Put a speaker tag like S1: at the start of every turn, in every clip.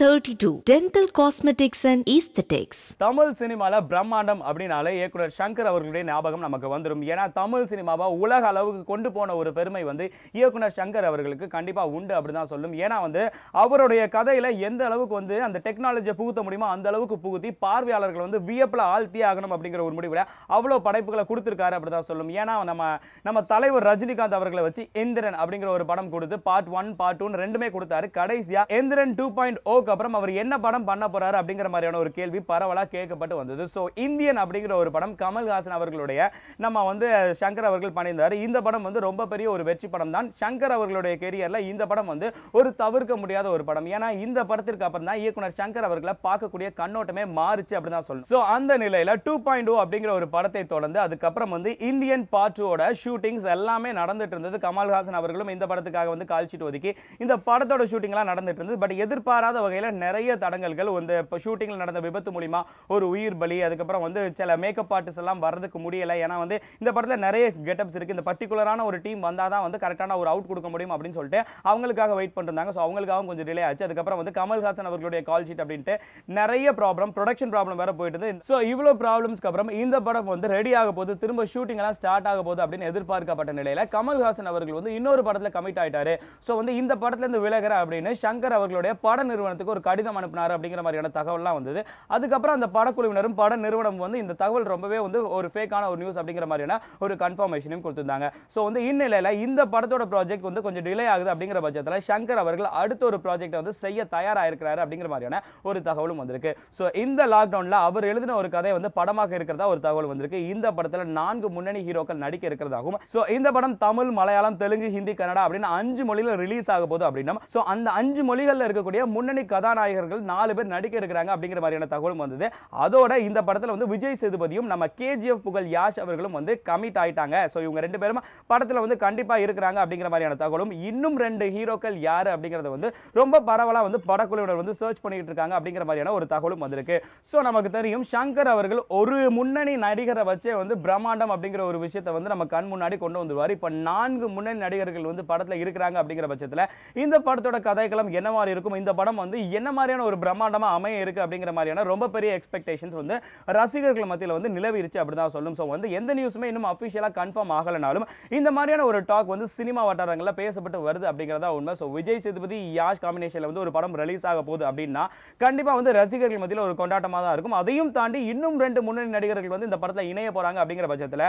S1: thirty two dental cosmetics and aesthetics Tamil சினிமால பிரம்மாண்டம் அப்படின்னாலே இயக்குனர் சங்கர் அவர்களுடைய ஞாபகம் நமக்கு வந்துடும் ஏன்னா தமிழ் சினிமாவை உலக அளவுக்கு கொண்டு போன ஒரு பெருமை வந்து இயக்குனர் சங்கர் அவர்களுக்கு கண்டிப்பாக உண்டு அப்படிதான் சொல்லும் ஏன்னா வந்து அவருடைய கதையில் எந்த அளவுக்கு வந்து அந்த டெக்னாலஜியை புகுத்த முடியுமோ அந்த அளவுக்கு புகுத்தி பார்வையாளர்கள் வந்து வியப்பில் ஆழ்த்தி ஆகணும் அப்படிங்கிற ஒரு முடிவில் அவ்வளோ படைப்புகளை கொடுத்துருக்காரு அப்படிதான் சொல்லும் ஏன்னா நம்ம நம்ம தலைவர் ரஜினிகாந்த் அவர்களை வச்சு எந்திரன் அப்படிங்கிற ஒரு படம் கொடுத்து பார்ட் ஒன் பார்ட் டூ ரெண்டுமே கொடுத்தாரு கடைசியாக எந்திரன் டூ பாயிண்ட் ஓ ஷோக்கு அப்புறம் அவர் என்ன படம் பண்ண போறாரு அப்படிங்கிற மாதிரியான ஒரு கேள்வி பரவலாக கேட்கப்பட்டு வந்தது ஸோ இந்தியன் அப்படிங்கிற ஒரு படம் கமல்ஹாசன் அவர்களுடைய நம்ம வந்து சங்கர் அவர்கள் பண்ணியிருந்தார் இந்த படம் வந்து ரொம்ப பெரிய ஒரு வெற்றி படம் தான் சங்கர் அவர்களுடைய கெரியரில் இந்த படம் வந்து ஒரு தவிர்க்க முடியாத ஒரு படம் ஏன்னா இந்த படத்திற்கு அப்புறம் தான் இயக்குனர் சங்கர் அவர்களை பார்க்கக்கூடிய கண்ணோட்டமே மாறுச்சு அப்படின்னு தான் சொல்லணும் ஸோ அந்த நிலையில் டூ பாயிண்ட் டூ oh அப்படிங்கிற ஒரு படத்தை தொடர்ந்து அதுக்கப்புறம் வந்து இந்தியன் பார்ட் ஷூட்டிங்ஸ் எல்லாமே நடந்துட்டு இருந்தது கமல்ஹாசன் அவர்களும் இந்த படத்துக்காக வந்து கால்ஷீட் ஒதுக்கி இந்த படத்தோட ஷூட்டிங்லாம் நடந்துட்டு இருந்தது பட் எதிர்பாராத வகை வகையில் நிறைய தடங்கல்கள் இந்த இப்போ ஷூட்டிங்கில் நடந்த விபத்து மூலிமா ஒரு உயிர் பலி அதுக்கப்புறம் வந்து சில மேக்கப் ஆர்டிஸ்ட் எல்லாம் வரதுக்கு முடியலை ஏன்னா வந்து இந்த படத்தில் நிறைய கெட்டப்ஸ் இருக்குது இந்த பர்டிகுலரான ஒரு டீம் வந்தால் தான் வந்து கரெக்டான ஒரு அவுட் கொடுக்க முடியும் அப்படின்னு சொல்லிட்டு அவங்களுக்காக வெயிட் பண்ணிருந்தாங்க ஸோ அவங்களுக்காகவும் கொஞ்சம் டிலே ஆச்சு அதுக்கப்புறம் வந்து கமல்ஹாசன் அவர்களுடைய கால் ஷீட் அப்படின்ட்டு நிறைய ப்ராப்ளம் ப்ரொடக்ஷன் ப்ராப்ளம் வேறு போயிட்டு ஸோ இவ்வளோ ப்ராப்ளம்ஸ்க்கு அப்புறம் இந்த படம் வந்து ரெடி ஆக போது திரும்ப ஷூட்டிங்லாம் ஸ்டார்ட் ஆக போது அப்படின்னு எதிர்பார்க்கப்பட்ட நிலையில் கமல்ஹாசன் அவர்கள் வந்து இன்னொரு படத்தில் கமிட் ஆயிட்டாரு ஸோ வந்து இந்த படத்துலேருந்து விலகிற அப்படின்னு சங்கர் அவர்களுடைய பட நிறுவனத்துக்கு நிறுவனத்துக்கு ஒரு கடிதம் அனுப்பினார் அப்படிங்கிற மாதிரியான தகவல்லாம் வந்தது அதுக்கப்புறம் அந்த படக்குழுவினரும் பட நிறுவனம் வந்து இந்த தகவல் ரொம்பவே வந்து ஒரு ஃபேக்கான ஒரு நியூஸ் அப்படிங்கிற மாதிரியான ஒரு கன்ஃபர்மேஷனையும் கொடுத்துருந்தாங்க ஸோ வந்து இந்நிலையில் இந்த படத்தோட ப்ராஜெக்ட் வந்து கொஞ்சம் டிலே ஆகுது அப்படிங்கிற பட்சத்தில் சங்கர் அவர்கள் அடுத்த ஒரு ப்ராஜெக்டை வந்து செய்ய தயாராக இருக்கிறாரு அப்படிங்கிற மாதிரியான ஒரு தகவலும் வந்திருக்கு ஸோ இந்த லாக்டவுனில் அவர் எழுதின ஒரு கதை வந்து படமாக இருக்கிறதா ஒரு தகவல் வந்திருக்கு இந்த படத்தில் நான்கு முன்னணி ஹீரோக்கள் நடிக்க இருக்கிறதாகவும் ஸோ இந்த படம் தமிழ் மலையாளம் தெலுங்கு ஹிந்தி கன்னடா அப்படின்னு அஞ்சு மொழியில் ரிலீஸ் ஆக போது அப்படின்னா ஸோ அந்த அஞ்சு மொழிகளில் இருக்கக்கூடிய முன்னணி கதாநாயகர்கள் நாலு பேர் நடிக்க இருக்கிறாங்க அப்படிங்கிற மாதிரியான தகவலும் வந்தது அதோட இந்த படத்தில் வந்து விஜய் சேதுபதியும் நம்ம கேஜிஎஃப் புகழ் யாஷ் அவர்களும் வந்து கமிட் ஆயிட்டாங்க ஸோ இவங்க ரெண்டு பேரும் படத்தில் வந்து கண்டிப்பாக இருக்கிறாங்க அப்படிங்கிற மாதிரியான தகவலும் இன்னும் ரெண்டு ஹீரோக்கள் யார் அப்படிங்கிறத வந்து ரொம்ப பரவலாக வந்து படக்குழுவினர் வந்து சர்ச் பண்ணிக்கிட்டு இருக்காங்க அப்படிங்கிற மாதிரியான ஒரு தகவலும் வந்திருக்கு ஸோ நமக்கு தெரியும் சங்கர் அவர்கள் ஒரு முன்னணி நடிகரை வச்சே வந்து பிரம்மாண்டம் அப்படிங்கிற ஒரு விஷயத்தை வந்து நம்ம கண் முன்னாடி கொண்டு வந்துருவார் இப்போ நான்கு முன்னணி நடிகர்கள் வந்து படத்தில் இருக்கிறாங்க அப்படிங்கிற பட்சத்தில் இந்த படத்தோட கதைக்களம் என்னவாறு இருக்கும் இந்த படம் வந்து என்ன மாதிரியான ஒரு பிரம்மாண்டமாக அமைய இருக்குது அப்படிங்கிற மாதிரியான ரொம்ப பெரிய எக்ஸ்பெக்டேஷன்ஸ் வந்து ரசிகர்கள் மத்தியில் வந்து நிலவிருச்சு அப்படி தான் சொல்லும் ஸோ வந்து எந்த நியூஸுமே இன்னும் அஃபிஷியலாக கன்ஃபார்ம் ஆகலைனாலும் இந்த மாதிரியான ஒரு டாக் வந்து சினிமா வட்டாரங்களில் பேசப்பட்டு வருது அப்படிங்கிறதா உண்மை ஸோ விஜய் சேதுபதி யாஷ் காம்பினேஷனில் வந்து ஒரு படம் ரிலீஸ் ஆக போகுது அப்படின்னா கண்டிப்பாக வந்து ரசிகர்கள் மத்தியில் ஒரு கொண்டாட்டமாக தான் இருக்கும் அதையும் தாண்டி இன்னும் ரெண்டு முன்னணி நடிகர்கள் வந்து இந்த படத்தில் இணைய போகிறாங்க அப்படிங்கிற பட்சத்தில்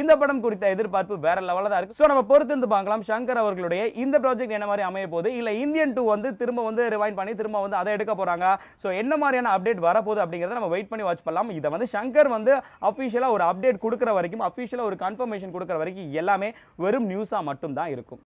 S1: இந்த படம் குறித்த எதிர்பார்ப்பு வேற லெவலில் தான் இருக்கு ஸோ நம்ம பொறுத்திருந்து பார்க்கலாம் சங்கர் அவர்களுடைய இந்த ப்ராஜெக்ட் என்ன மாதிரி அமைய போகுது இல்லை இந்தியன் டூ வந்து திரும்ப வந்து ரிவைண்ட் பண்ணி திரும்ப நம்ம வந்து அதை எடுக்க போகிறாங்க ஸோ என்ன மாதிரியான அப்டேட் வரப்போகுது அப்படிங்கிறத நம்ம வெயிட் பண்ணி வாட்ச் பண்ணலாம் இதை வந்து சங்கர் வந்து அஃபிஷியலாக ஒரு அப்டேட் கொடுக்குற வரைக்கும் அஃபீஷியலாக ஒரு கன்ஃபர்மேஷன் கொடுக்குற வரைக்கும் எல்லாமே வெறும் நியூஸாக மட்டும்தான் இருக்கும்